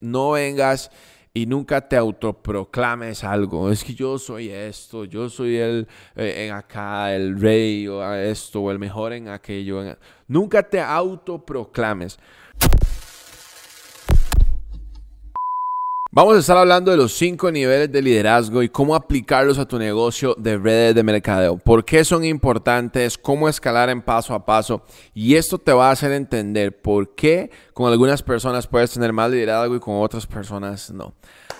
No vengas y nunca te autoproclames algo. Es que yo soy esto, yo soy el eh, en acá, el rey o esto, o el mejor en aquello. Nunca te autoproclames. Vamos a estar hablando de los cinco niveles de liderazgo y cómo aplicarlos a tu negocio de redes de mercadeo. ¿Por qué son importantes? ¿Cómo escalar en paso a paso? Y esto te va a hacer entender por qué con algunas personas puedes tener más liderazgo y con otras personas no.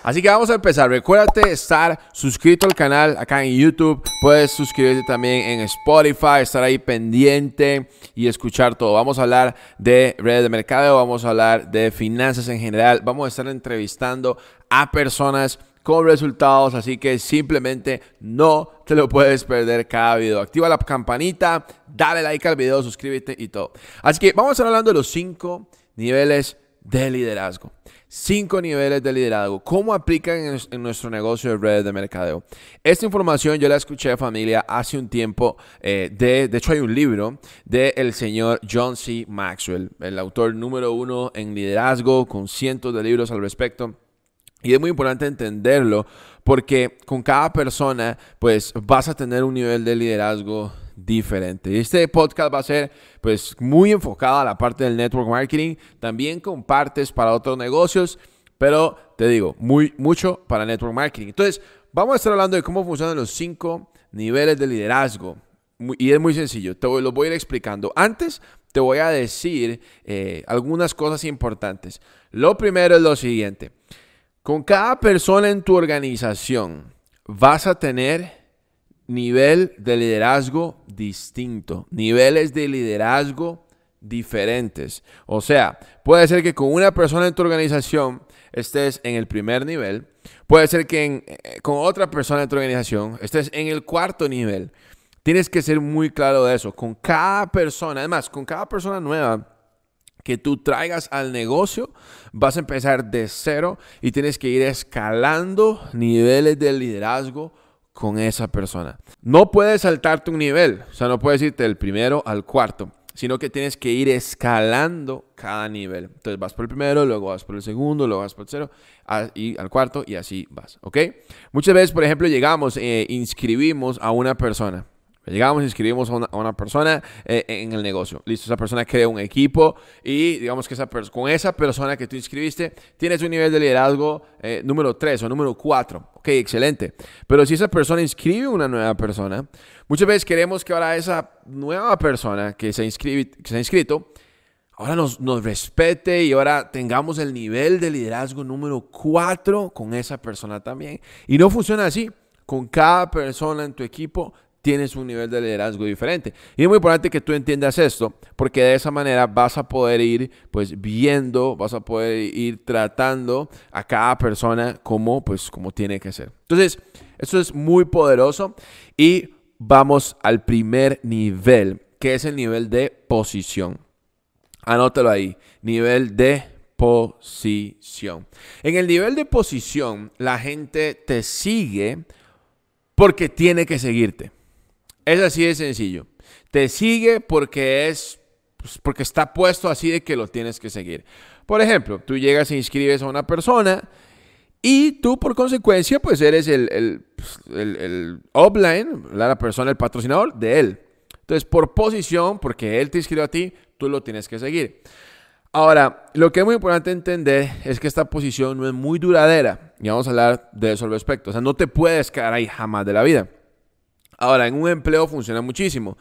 Así que vamos a empezar. Recuérdate estar suscrito al canal acá en YouTube. Puedes suscribirte también en Spotify, estar ahí pendiente y escuchar todo. Vamos a hablar de redes de mercado, vamos a hablar de finanzas en general. Vamos a estar entrevistando a personas con resultados, así que simplemente no te lo puedes perder cada video. Activa la campanita, dale like al video, suscríbete y todo. Así que vamos a estar hablando de los cinco niveles de liderazgo cinco niveles de liderazgo. ¿Cómo aplican en, nuestro negocio de redes de mercadeo? Esta información yo la escuché, familia, hace un tiempo. Eh, de, de hecho, hay un libro del el señor John C. Maxwell, el autor número uno en liderazgo, con cientos de libros al respecto. Y es muy importante entenderlo porque con cada persona, pues vas a tener un nivel de liderazgo diferente. Este podcast va a ser pues muy enfocado a la parte del network marketing, también con partes para otros negocios, pero te digo, muy mucho para network marketing. Entonces, vamos a estar hablando de cómo funcionan los cinco niveles de liderazgo. Y es muy sencillo, te lo voy a ir explicando. Antes te voy a decir eh, algunas cosas importantes. Lo primero es lo siguiente. Con cada persona en tu organización vas a tener nivel de liderazgo distinto, niveles de liderazgo diferentes. O sea, puede ser que con una persona en tu organización estés en el primer nivel, puede ser que eh, con otra persona en tu organización estés en el cuarto nivel. Tienes que ser muy claro de eso. Con cada persona, además, con cada persona nueva, que tú traigas al negocio, vas a empezar de cero y tienes que ir escalando niveles de liderazgo con esa persona. No puedes saltarte un nivel, o sea, no puedes irte del primero al cuarto, sino que tienes que ir escalando cada nivel. Entonces vas por el primero, luego vas por el segundo, luego vas por el tercero, y al cuarto y así vas, ¿ok? Muchas veces, por ejemplo, llegamos, e inscribimos a una persona pues llegamos, inscribimos a una, persona eh, en el negocio. Listo, esa persona crea un equipo y digamos que esa con esa persona que tú inscribiste tienes un nivel de liderazgo eh, número 3 o número 4. Ok, excelente. Pero si esa persona inscribe una nueva persona, muchas veces queremos que ahora esa nueva persona que se, inscribe, que se ha inscrito, ahora nos, nos respete y ahora tengamos el nivel de liderazgo número 4 con esa persona también. Y no funciona así con cada persona en tu equipo tienes un nivel de liderazgo diferente. Y es muy importante que tú entiendas esto, porque de esa manera vas a poder ir pues viendo, vas a poder ir tratando a cada persona como pues como tiene que ser. Entonces, esto es muy poderoso y vamos al primer nivel, que es el nivel de posición. Anótalo ahí, nivel de posición. En el nivel de posición, la gente te sigue porque tiene que seguirte. Es así de sencillo. Te sigue porque es pues, porque está puesto así de que lo tienes que seguir. Por ejemplo, tú llegas e inscribes a una persona y tú por consecuencia pues eres el, el, offline, pues, la persona, el patrocinador de él. Entonces, por posición, porque él te inscribió a ti, tú lo tienes que seguir. Ahora, lo que es muy importante entender es que esta posición no es muy duradera. Y vamos a hablar de eso al respecto. O sea, no te puedes quedar ahí jamás de la vida. Ahora, en un empleo funciona muchísimo.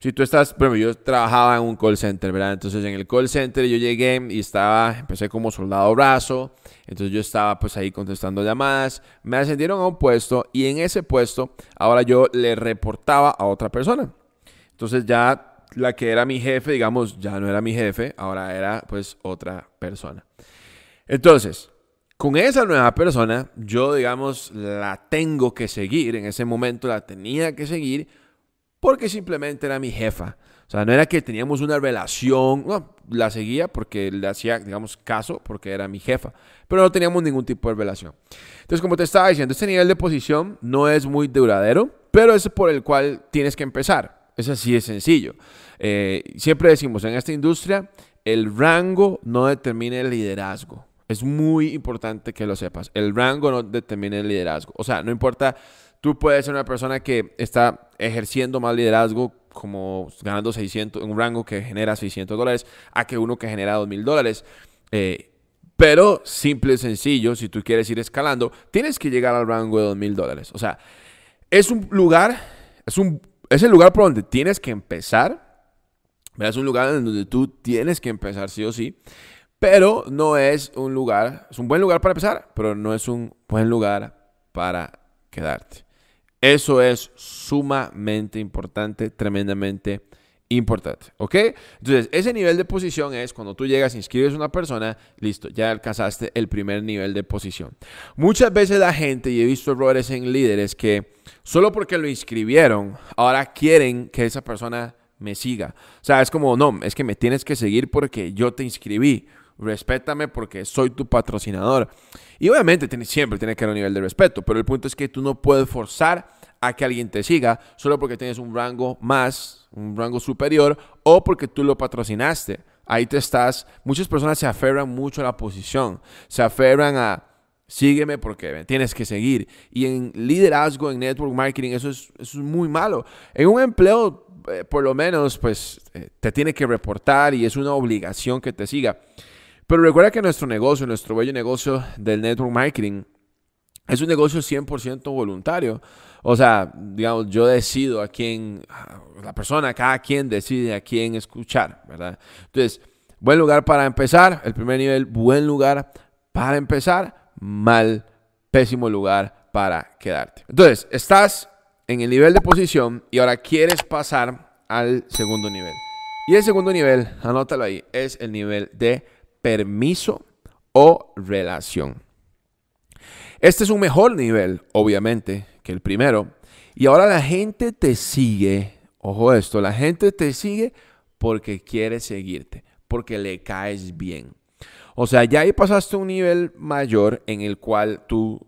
Si tú estás, bueno, yo trabajaba en un call center, ¿verdad? Entonces en el call center yo llegué y estaba, empecé como soldado brazo, entonces yo estaba pues ahí contestando llamadas, me ascendieron a un puesto y en ese puesto ahora yo le reportaba a otra persona. Entonces ya la que era mi jefe, digamos, ya no era mi jefe, ahora era pues otra persona. Entonces, con esa nueva persona, yo digamos, la tengo que seguir, en ese momento la tenía que seguir, porque simplemente era mi jefa. O sea, no era que teníamos una relación, no, la seguía porque le hacía, digamos, caso, porque era mi jefa, pero no teníamos ningún tipo de relación. Entonces, como te estaba diciendo, este nivel de posición no es muy duradero, pero es por el cual tienes que empezar. Es así de sencillo. Eh, siempre decimos, en esta industria, el rango no determina el liderazgo. Es muy importante que lo sepas. El rango no determina el liderazgo. O sea, no importa, tú puedes ser una persona que está ejerciendo más liderazgo como ganando 600, un rango que genera 600 dólares, a que uno que genera 2.000 dólares. Eh, pero simple y sencillo, si tú quieres ir escalando, tienes que llegar al rango de 2.000 dólares. O sea, es un lugar, es, un, es el lugar por donde tienes que empezar. Es un lugar en donde tú tienes que empezar sí o sí. Pero no es un lugar, es un buen lugar para empezar, pero no es un buen lugar para quedarte. Eso es sumamente importante, tremendamente importante, ¿ok? Entonces, ese nivel de posición es cuando tú llegas, inscribes a una persona, listo, ya alcanzaste el primer nivel de posición. Muchas veces la gente, y he visto errores en líderes que solo porque lo inscribieron, ahora quieren que esa persona me siga. O sea, es como, no, es que me tienes que seguir porque yo te inscribí respétame porque soy tu patrocinador. Y obviamente siempre tiene que haber un nivel de respeto, pero el punto es que tú no puedes forzar a que alguien te siga solo porque tienes un rango más, un rango superior o porque tú lo patrocinaste. Ahí te estás, muchas personas se aferran mucho a la posición, se aferran a sígueme porque tienes que seguir. Y en liderazgo, en network marketing, eso es, eso es muy malo. En un empleo eh, por lo menos, pues eh, te tiene que reportar y es una obligación que te siga. Pero recuerda que nuestro negocio, nuestro bello negocio del network marketing, es un negocio 100% voluntario. O sea, digamos, yo decido a quién, la persona, cada quien decide a quién escuchar, ¿verdad? Entonces, buen lugar para empezar, el primer nivel, buen lugar para empezar, mal, pésimo lugar para quedarte. Entonces, estás en el nivel de posición y ahora quieres pasar al segundo nivel. Y el segundo nivel, anótalo ahí, es el nivel de permiso o relación. Este es un mejor nivel, obviamente, que el primero. Y ahora la gente te sigue, ojo esto, la gente te sigue porque quiere seguirte, porque le caes bien. O sea, ya ahí pasaste un nivel mayor en el cual tú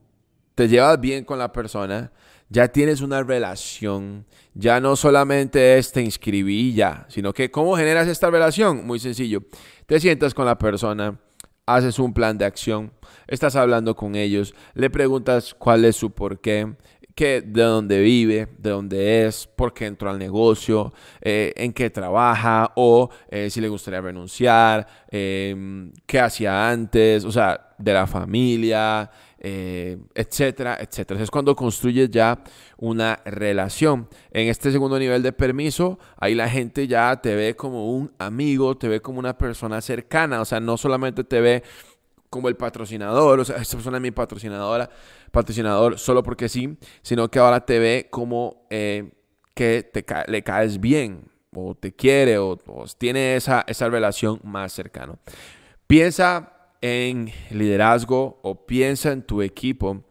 te llevas bien con la persona, ya tienes una relación, ya no solamente es te inscribí ya, sino que ¿cómo generas esta relación? Muy sencillo, te sientas con la persona, haces un plan de acción, estás hablando con ellos, le preguntas cuál es su porqué, qué, de dónde vive, de dónde es, por qué entró al negocio, eh, en qué trabaja o eh, si le gustaría renunciar, em, qué hacía antes, o sea, de la familia, eh, etcétera, etcétera. es cuando construyes ya una relación. En este segundo nivel de permiso, ahí la gente ya te ve como un amigo, te ve como una persona cercana, o sea, no solamente te ve como el patrocinador, o sea, esta persona es mi patrocinadora, patrocinador solo porque sí, sino que ahora te ve como eh, que te le caes bien, o te quiere, o, tiene esa, esa relación más cercana. Piensa en liderazgo o piensa en tu equipo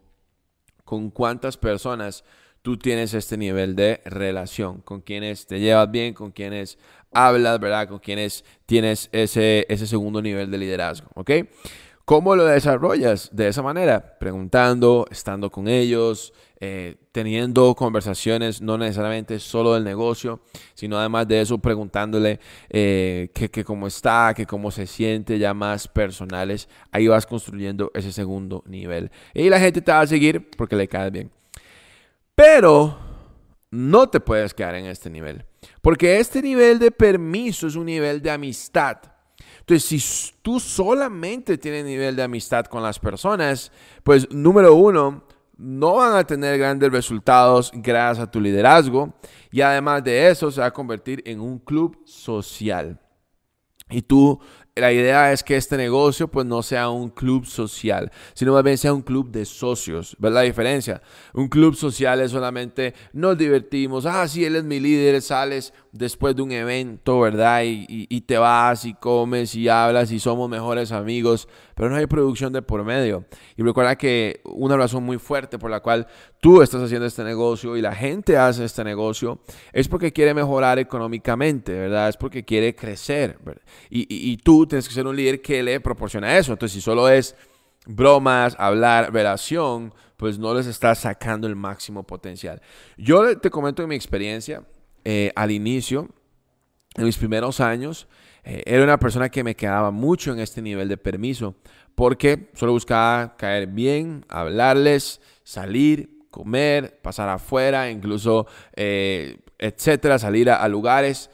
con cuántas personas tú tienes este nivel de relación, con quienes te llevas bien, con quienes hablas, ¿verdad? Con quienes tienes ese, ese segundo nivel de liderazgo, ¿ok? ¿Cómo lo desarrollas de esa manera? Preguntando, estando con ellos, eh, teniendo conversaciones, no necesariamente solo del negocio, sino además de eso preguntándole eh, que, cómo está, que cómo se siente, ya más personales. Ahí vas construyendo ese segundo nivel. Y la gente te va a seguir porque le cae bien. Pero no te puedes quedar en este nivel, porque este nivel de permiso es un nivel de amistad. Entonces, si tú solamente tienes nivel de amistad con las personas, pues número uno, no van a tener grandes resultados gracias a tu liderazgo y además de eso se va a convertir en un club social. Y tú, la idea es que este negocio pues no sea un club social, sino más bien sea un club de socios. ¿Ves la diferencia? Un club social es solamente nos divertimos, ah, sí, él es mi líder, sales después de un evento, ¿verdad? Y, te vas y comes y hablas y somos mejores amigos, pero no hay producción de por medio. Y recuerda que una razón muy fuerte por la cual tú estás haciendo este negocio y la gente hace este negocio es porque quiere mejorar económicamente, ¿verdad? Es porque quiere crecer. Y, y, tú tienes que ser un líder que le proporciona eso. Entonces, si solo es bromas, hablar, relación, pues no les estás sacando el máximo potencial. Yo te comento en mi experiencia, eh, al inicio, en mis primeros años, eh, era una persona que me quedaba mucho en este nivel de permiso, porque solo buscaba caer bien, hablarles, salir, comer, pasar afuera, incluso, eh, etcétera, salir a, lugares,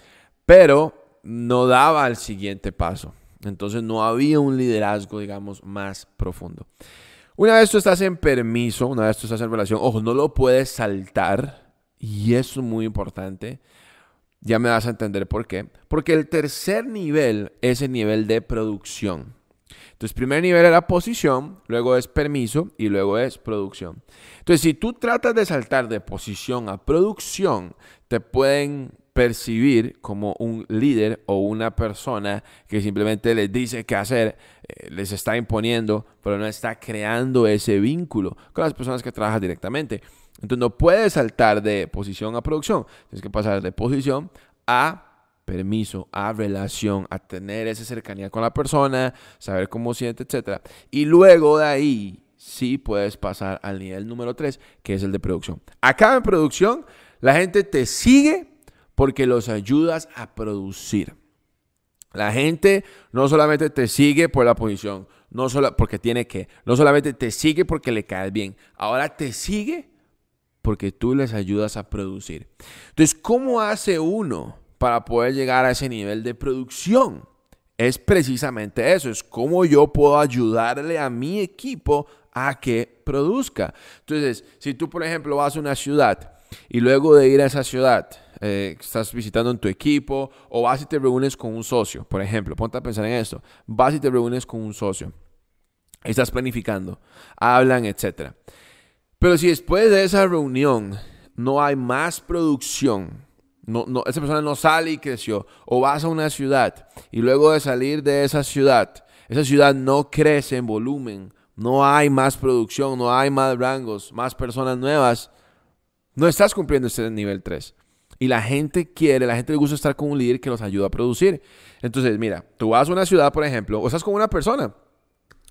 pero no daba al siguiente paso. Entonces no había un liderazgo, digamos, más profundo. Una vez tú estás en permiso, una vez tú estás en relación, ojo, no lo puedes saltar, y eso es muy importante. Ya me vas a entender por qué. Porque el tercer nivel es el nivel de producción. Entonces, primer nivel era posición, luego es permiso y luego es producción. Entonces, si tú tratas de saltar de posición a producción, te pueden percibir como un líder o una persona que simplemente les dice qué hacer, eh, les está imponiendo, pero no está creando ese vínculo con las personas que trabajan directamente. Entonces no puedes saltar de posición a producción, tienes que pasar de posición a permiso, a relación, a tener esa cercanía con la persona, saber cómo siente, etc. Y luego de ahí sí puedes pasar al nivel número 3, que es el de producción. Acá en producción, la gente te sigue porque los ayudas a producir. La gente no solamente te sigue por la posición, no solo porque tiene que, no solamente te sigue porque le caes bien, ahora te sigue porque tú les ayudas a producir. Entonces, ¿cómo hace uno para poder llegar a ese nivel de producción? Es precisamente eso, es cómo yo puedo ayudarle a mi equipo a que produzca. Entonces, si tú, por ejemplo, vas a una ciudad y luego de ir a esa ciudad, eh, estás visitando en tu equipo o vas y te reúnes con un socio, por ejemplo, ponte a pensar en esto, vas y te reúnes con un socio, estás planificando, hablan, etcétera. Pero si después de esa reunión no hay más producción, no, no, esa persona no sale y creció, o vas a una ciudad y luego de salir de esa ciudad, esa ciudad no crece en volumen, no hay más producción, no hay más rangos, más personas nuevas, no estás cumpliendo este nivel 3. Y la gente quiere, la gente le gusta estar con un líder que los ayuda a producir. Entonces, mira, tú vas a una ciudad, por ejemplo, o estás con una persona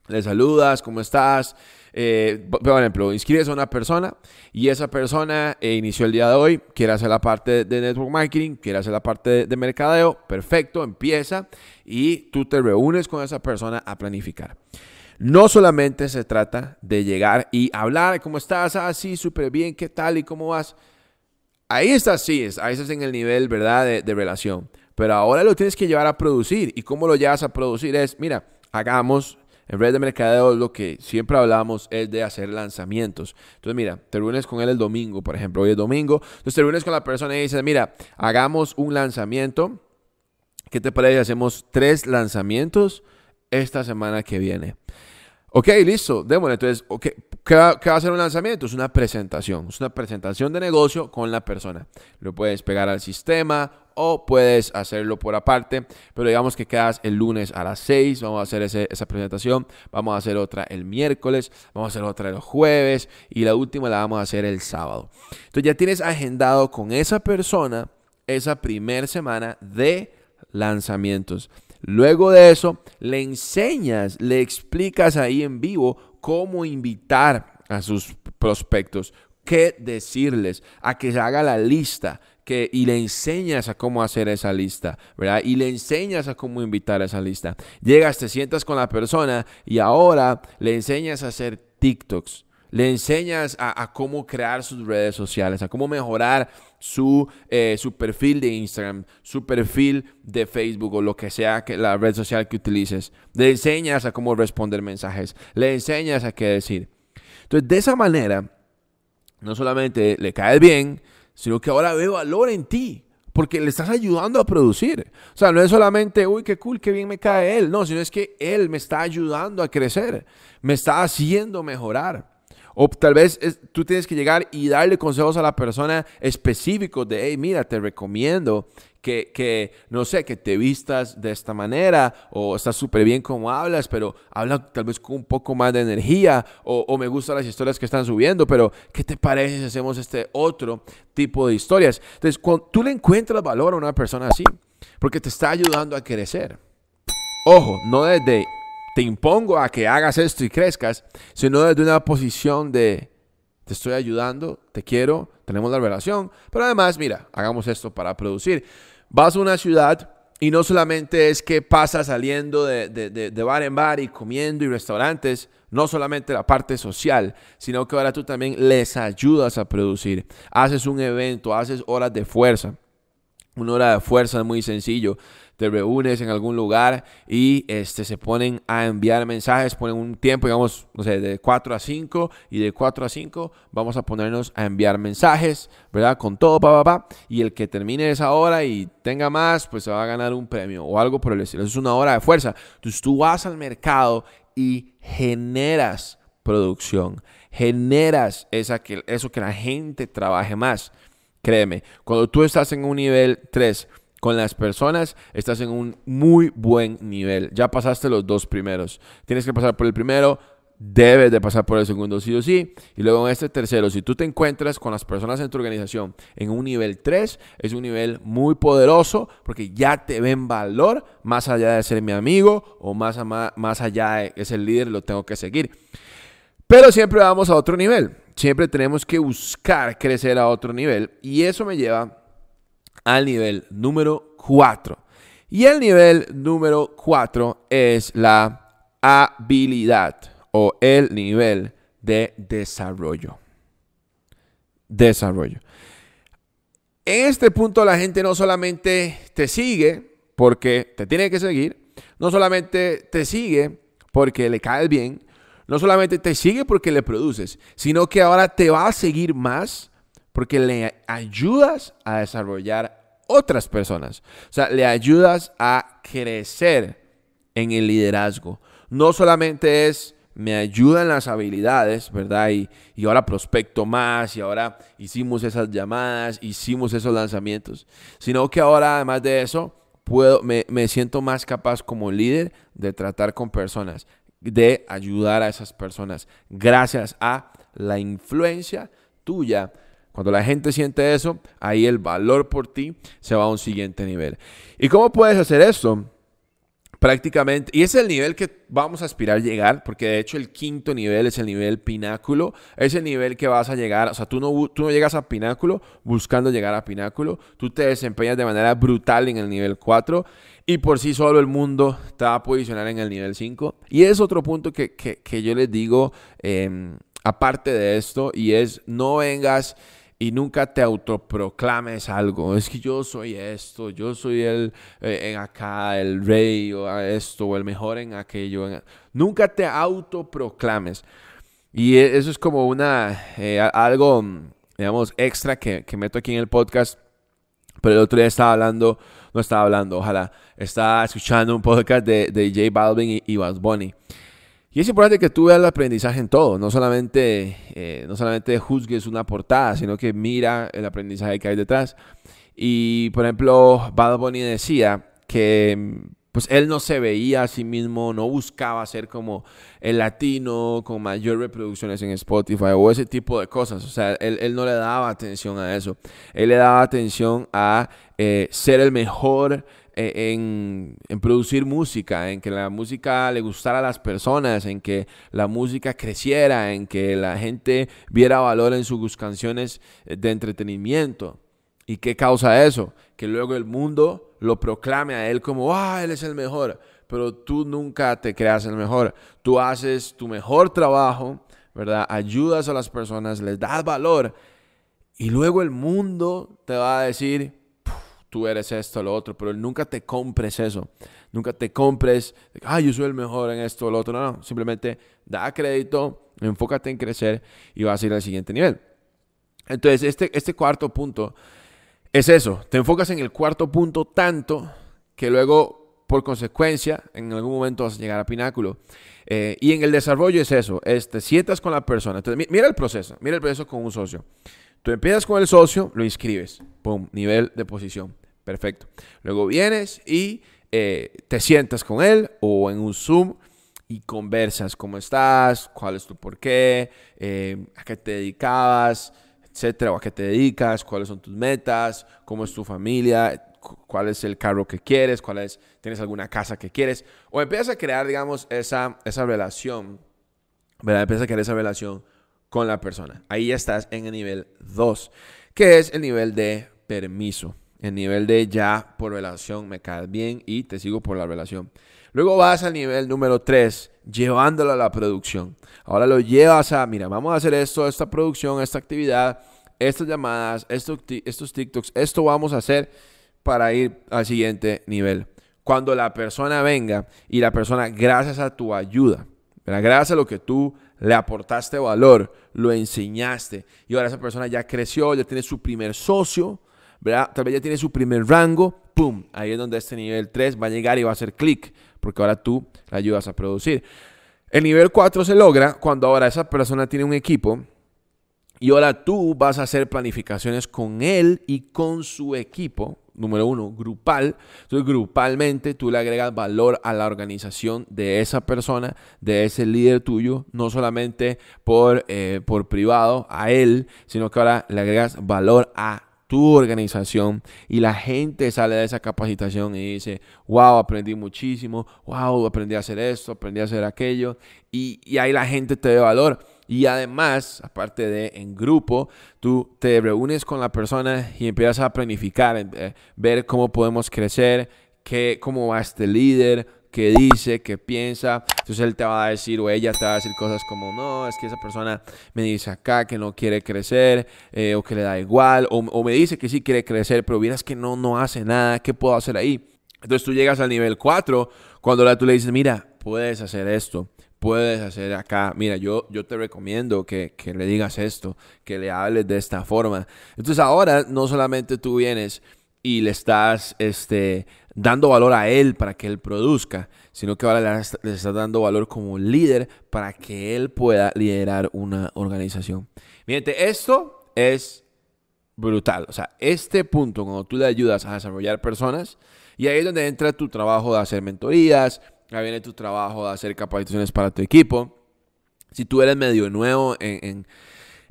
le saludas, ¿cómo estás? Eh, por ejemplo, inscribes a una persona y esa persona eh, inició el día de hoy, quiere hacer la parte de network marketing, quiere hacer la parte de, mercadeo, perfecto, empieza y tú te reúnes con esa persona a planificar. No solamente se trata de llegar y hablar, ¿cómo estás? así ah, sí, súper bien, ¿qué tal y cómo vas? Ahí estás, sí, ahí estás en el nivel, ¿verdad?, de relación. Pero ahora lo tienes que llevar a producir. ¿Y cómo lo llevas a producir? Es, mira, hagamos en red de mercadeo lo que siempre hablamos es de hacer lanzamientos. Entonces, mira, te reúnes con él el domingo, por ejemplo, hoy es domingo. Entonces te reúnes con la persona y dices, mira, hagamos un lanzamiento. ¿Qué te parece? Hacemos tres lanzamientos esta semana que viene. Ok, listo, démosle. Entonces, ¿qué, va, a ser un lanzamiento? Es una presentación. Es una presentación de negocio con la persona. Lo puedes pegar al sistema o puedes hacerlo por aparte. Pero digamos que quedas el lunes a las 6. Vamos a hacer esa presentación. Vamos a hacer otra el miércoles. Vamos a hacer otra el jueves. Y la última la vamos a hacer el sábado. Entonces, ya tienes agendado con esa persona esa primera semana de lanzamientos. Luego de eso, le enseñas, le explicas ahí en vivo cómo invitar a sus prospectos, qué decirles, a que se haga la lista, que, y le enseñas a cómo hacer esa lista, ¿verdad? Y le enseñas a cómo invitar a esa lista. Llegas, te sientas con la persona y ahora le enseñas a hacer TikToks. Le enseñas a, cómo crear sus redes sociales, a cómo mejorar su, eh, su, perfil de Instagram, su perfil de Facebook o lo que sea que la red social que utilices. Le enseñas a cómo responder mensajes, le enseñas a qué decir. Entonces, de esa manera, no solamente le caes bien, sino que ahora ve valor en ti. Porque le estás ayudando a producir. O sea, no es solamente, uy, qué cool, qué bien me cae él. No, sino es que él me está ayudando a crecer. Me está haciendo mejorar. O tal vez tú tienes que llegar y darle consejos a la persona específico de, hey, mira, te recomiendo que, no sé, que te vistas de esta manera, o estás súper bien como hablas, pero habla tal vez con un poco más de energía, o, me gustan las historias que están subiendo, pero ¿qué te parece si hacemos este otro tipo de historias? Entonces, cuando tú le encuentras valor a una persona así, porque te está ayudando a crecer. Ojo, no desde te impongo a que hagas esto y crezcas, sino desde una posición de te estoy ayudando, te quiero, tenemos la relación, pero además, mira, hagamos esto para producir. Vas a una ciudad y no solamente es que pasas saliendo de, bar en bar y comiendo y restaurantes, no solamente la parte social, sino que ahora tú también les ayudas a producir. Haces un evento, haces horas de fuerza una hora de fuerza es muy sencillo. Te reúnes en algún lugar y este, se ponen a enviar mensajes, ponen un tiempo, digamos, no sé, de 4 a 5 y de 4 a 5 vamos a ponernos a enviar mensajes, ¿verdad? Con todo, pa, pa, Y el que termine esa hora y tenga más, pues se va a ganar un premio o algo por el estilo. es una hora de fuerza. Entonces tú vas al mercado y generas producción, generas esa que, eso que la gente trabaje más. Créeme, cuando tú estás en un nivel 3 con las personas, estás en un muy buen nivel. Ya pasaste los dos primeros. Tienes que pasar por el primero, debes de pasar por el segundo sí o sí. Y luego en este tercero, si tú te encuentras con las personas en tu organización en un nivel 3, es un nivel muy poderoso porque ya te ven valor más allá de ser mi amigo o más, más allá de es el líder, lo tengo que seguir. Pero siempre vamos a otro nivel, siempre tenemos que buscar crecer a otro nivel y eso me lleva al nivel número 4. Y el nivel número 4 es la habilidad o el nivel de desarrollo. Desarrollo. En este punto la gente no solamente te sigue porque te tiene que seguir, no solamente te sigue porque le caes bien, no solamente te sigue porque le produces, sino que ahora te va a seguir más porque le ayudas a desarrollar otras personas. O sea, le ayudas a crecer en el liderazgo. No solamente es me ayudan las habilidades, ¿verdad? Y, ahora prospecto más, y ahora hicimos esas llamadas, hicimos esos lanzamientos, sino que ahora además de eso, puedo, me siento más capaz como líder de tratar con personas, de ayudar a esas personas. Gracias a la influencia tuya. Cuando la gente siente eso, ahí el valor por ti se va a un siguiente nivel. ¿Y cómo puedes hacer esto? prácticamente, y es el nivel que vamos a aspirar a llegar, porque de hecho el quinto nivel es el nivel pináculo, es el nivel que vas a llegar, o sea, tú no, tú llegas a pináculo buscando llegar a pináculo, tú te desempeñas de manera brutal en el nivel 4 y por sí solo el mundo te va a posicionar en el nivel 5. Y es otro punto que, yo les digo, em, aparte de esto, y es no vengas y nunca te autoproclames algo. Es que yo soy esto, yo soy el eh, en acá, el rey o ah, esto, o el mejor en aquello. Nunca te autoproclames. Y e, eso es como una, eh, algo, digamos, extra que, meto aquí en el podcast. Pero el otro día estaba hablando, no estaba hablando, ojalá, estaba escuchando un podcast de, de J Balvin y, y Bonnie. Bunny. Y es importante que tú veas el aprendizaje en todo, no solamente, eh, no solamente juzgues una portada, sino que mira el aprendizaje que hay detrás. Y por ejemplo, Bad Bunny decía que pues él no se veía a sí mismo, no buscaba ser como el latino con mayor reproducciones en Spotify o ese tipo de cosas. O sea, él, no le daba atención a eso. Él le daba atención a eh, ser el mejor e, en, producir música, en que la música le gustara a las personas, en que la música creciera, en que la gente viera valor en sus canciones de entretenimiento. ¿Y qué causa eso? Que luego el mundo lo proclame a él como, ah, él es el mejor, pero tú nunca te creas el mejor. Tú haces tu mejor trabajo, ¿verdad? Ayudas a las personas, les das valor. Y luego el mundo te va a decir, tú eres esto, o lo otro, pero nunca te compres eso. Nunca te compres, ah, yo soy el mejor en esto, o lo otro. No, no, simplemente da crédito, enfócate en crecer y vas a ir al siguiente nivel. Entonces, este, este cuarto punto es eso. Te enfocas en el cuarto punto tanto que luego, por consecuencia, en algún momento vas a llegar a pináculo. Eh, y en el desarrollo es eso. te sientas con la persona. Entonces, mira el proceso. Mira el proceso con un socio. Tú empiezas con el socio, lo inscribes. Pum, nivel de posición. Perfecto. Luego vienes y eh, te sientas con él o en un Zoom y conversas cómo estás, cuál es tu por qué, em, a qué te dedicabas, etcétera, o a qué te dedicas, cuáles son tus metas, cómo es tu familia, cuál es el carro que quieres, cuál es, tienes alguna casa que quieres, o empiezas a crear, digamos, esa, relación, ¿verdad? Empiezas a crear esa relación con la persona. Ahí ya estás en el nivel 2, que es el nivel de permiso el nivel de ya por relación, me caes bien y te sigo por la relación. Luego vas al nivel número 3, llevándolo a la producción. Ahora lo llevas a, mira, vamos a hacer esto, esta producción, esta actividad, estas llamadas, estos, estos TikToks, esto vamos a hacer para ir al siguiente nivel. Cuando la persona venga y la persona, gracias a tu ayuda, gracias a lo que tú le aportaste valor, lo enseñaste y ahora esa persona ya creció, ya tiene su primer socio, Tal vez ya tiene su primer rango, ¡pum! Ahí es donde este nivel 3 va a llegar y va a hacer clic, porque ahora tú la ayudas a producir. El nivel 4 se logra cuando ahora esa persona tiene un equipo y ahora tú vas a hacer planificaciones con él y con su equipo. Número uno, grupal. Entonces, grupalmente tú le agregas valor a la organización de esa persona, de ese líder tuyo, no solamente por, eh, por privado a él, sino que ahora le agregas valor a tu organización y la gente sale de esa capacitación y dice, wow, aprendí muchísimo, wow, aprendí a hacer esto, aprendí a hacer aquello, y, ahí la gente te ve valor. Y además, aparte de en grupo, tú te reúnes con la persona y empiezas a planificar, eh, ver cómo podemos crecer, qué, cómo va este líder, qué dice, qué piensa. Entonces él te va a decir o ella te va a decir cosas como, no, es que esa persona me dice acá que no quiere crecer eh, o que le da igual o, me dice que sí quiere crecer, pero vieras que no, no hace nada, ¿qué puedo hacer ahí? Entonces tú llegas al nivel 4 cuando la, tú le dices, mira, puedes hacer esto, puedes hacer acá. Mira, yo, yo te recomiendo que, que, le digas esto, que le hables de esta forma. Entonces ahora no solamente tú vienes y le estás este, dando valor a él para que él produzca, sino que ahora le estás dando valor como líder para que él pueda liderar una organización. Miren, esto es brutal. O sea, este punto, cuando tú le ayudas a desarrollar personas, y ahí es donde entra tu trabajo de hacer mentorías, ahí viene tu trabajo de hacer capacitaciones para tu equipo. Si tú eres medio nuevo en,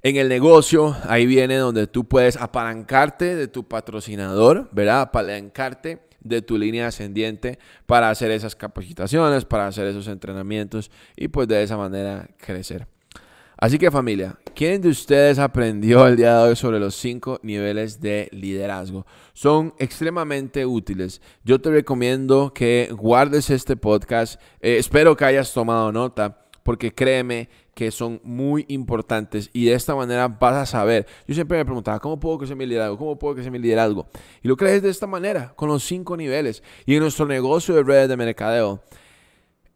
en el negocio, ahí viene donde tú puedes apalancarte de tu patrocinador, ¿verdad? Apalancarte de tu línea ascendiente para hacer esas capacitaciones, para hacer esos entrenamientos y pues de esa manera crecer. Así que familia, ¿quién de ustedes aprendió el día de hoy sobre los cinco niveles de liderazgo? Son extremadamente útiles. Yo te recomiendo que guardes este podcast. Eh, espero que hayas tomado nota porque créeme que son muy importantes y de esta manera vas a saber. Yo siempre me preguntaba, ¿cómo puedo crecer mi liderazgo? ¿Cómo puedo crecer mi liderazgo? Y lo crees de esta manera, con los cinco niveles. Y en nuestro negocio de redes de mercadeo,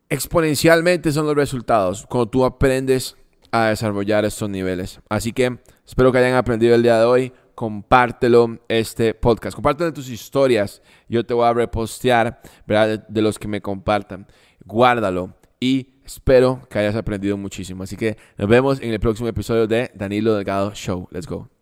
exponencialmente son los resultados cuando tú aprendes a desarrollar estos niveles. Así que espero que hayan aprendido el día de hoy. Compártelo este podcast. Compártelo tus historias. Yo te voy a repostear de los que me compartan. Guárdalo y espero que hayas aprendido muchísimo. Así que nos vemos en el próximo episodio de Danilo Delgado Show. Let's go.